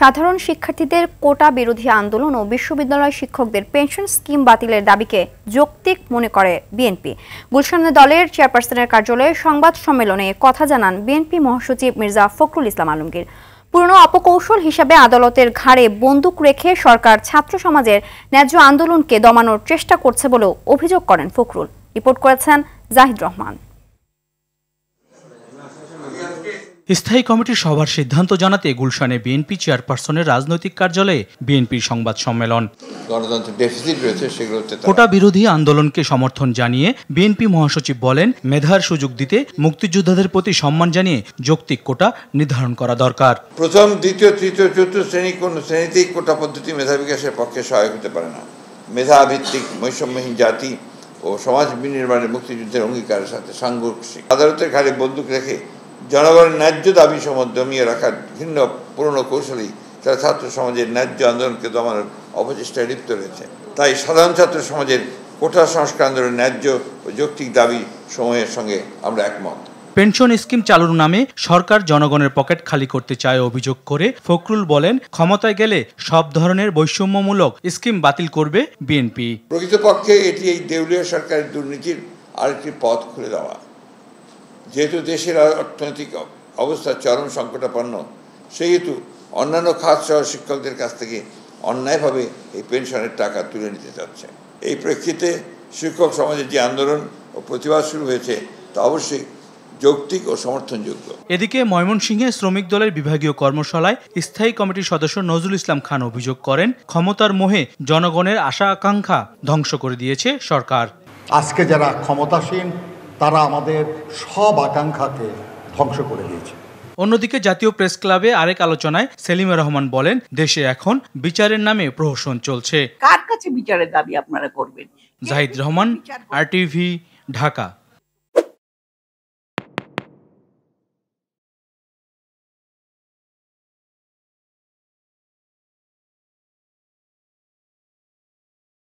সাধারণ শিক্ষার্থীদের কোটা বিরোধী আন্দোলন ও বিশ্ববিদ্যালয় শিক্ষকদের পেনশন স্কিম বাতিলের দাবিকে যৌক্তিক মনে করে বিএনপি গুলশান দলের চেয়ারপারসনের কার্যালয়ে সংবাদ সম্মেলনে কথা জানান বিএনপি মহাসচিব মির্জা ফখরুল ইসলাম আলমগীর পুরনো অপকৌশল হিসাবে আদালতের ঘাড়ে বন্দুক রেখে সরকার ছাত্র সমাজের ন্যায্য আন্দোলনকে দমানোর চেষ্টা করছে বলেও অভিযোগ করেন ফখরুল রিপোর্ট করেছেন জাহিদ রহমান স্থায়ী কমিটির সভার সিদ্ধান্ত জানাতে গুলশানে বিএনপি চেয়ারপারসনের রাজনৈতিক কার্যালয়ে বিএনপির সংবাদ সম্মেলন কোটা বিরোধী আন্দোলনকে সমর্থন জানিয়ে বিএনপি মহাসচিব বলেন মেধার সুযোগ দিতে মুক্তিযোদ্ধাদের প্রতি সম্মান জানিয়ে যৌক্তিক কোটা নির্ধারণ করা দরকার প্রথম দ্বিতীয় তৃতীয় চতুর্থ শ্রেণী কোনো শ্রেণীতেই কোটা পদ্ধতি মেধা বিকাশের পক্ষে সহায়ক হতে পারে না মেধাভিত্তিক বৈষম্যহীন জাতি ও সমাজ বিনির্মাণে মুক্তিযুদ্ধের অঙ্গীকারের সাথে সাংঘর্ষিক আদালতের খালি বন্দুক রেখে জনগণের ন্যায্য দাবি সময় জমিয়ে রাখার ভিন্ন পুরনো কৌশলী তারা ছাত্র সমাজের ন্যায্য আন্দোলনকে দমানোর অপচেষ্টায় লিপ্ত রয়েছে তাই সাধারণ ছাত্র সমাজের কোটা সংস্কার আন্দোলনের ন্যায্য ও যৌক্তিক দাবি সময়ের সঙ্গে আমরা একমত পেনশন স্কিম চালুর নামে সরকার জনগণের পকেট খালি করতে চায় অভিযোগ করে ফখরুল বলেন ক্ষমতায় গেলে সব ধরনের বৈষম্যমূলক স্কিম বাতিল করবে বিএনপি প্রকৃতপক্ষে এটি এই দেউলিয়া সরকারের দুর্নীতির আরেকটি পথ খুলে দেওয়া যেহেতু দেশের অর্থনৈতিক অবস্থা চরম সংকটাপন্ন সেহেতু অন্যান্য খাত সহ শিক্ষকদের কাছ থেকে অন্যায়ভাবে এই পেনশনের টাকা তুলে নিতে চাচ্ছে এই প্রেক্ষিতে শিক্ষক সমাজের যে আন্দোলন ও প্রতিবাদ শুরু হয়েছে তা অবশ্যই যৌক্তিক ও সমর্থনযোগ্য এদিকে ময়মনসিংহে শ্রমিক দলের বিভাগীয় কর্মশালায় স্থায়ী কমিটির সদস্য নজরুল ইসলাম খান অভিযোগ করেন ক্ষমতার মোহে জনগণের আশা আকাঙ্ক্ষা ধ্বংস করে দিয়েছে সরকার আজকে যারা ক্ষমতাসীন তারা আমাদের সব আকাঙ্ক্ষাকে ধ্বংস করে দিয়েছে অন্যদিকে জাতীয় প্রেস ক্লাবে আরেক আলোচনায় সেলিমা রহমান বলেন দেশে এখন বিচারের নামে প্রহসন চলছে কার কাছে বিচারের দাবি আপনারা করবেন জাহিদ রহমান আরটিভি ঢাকা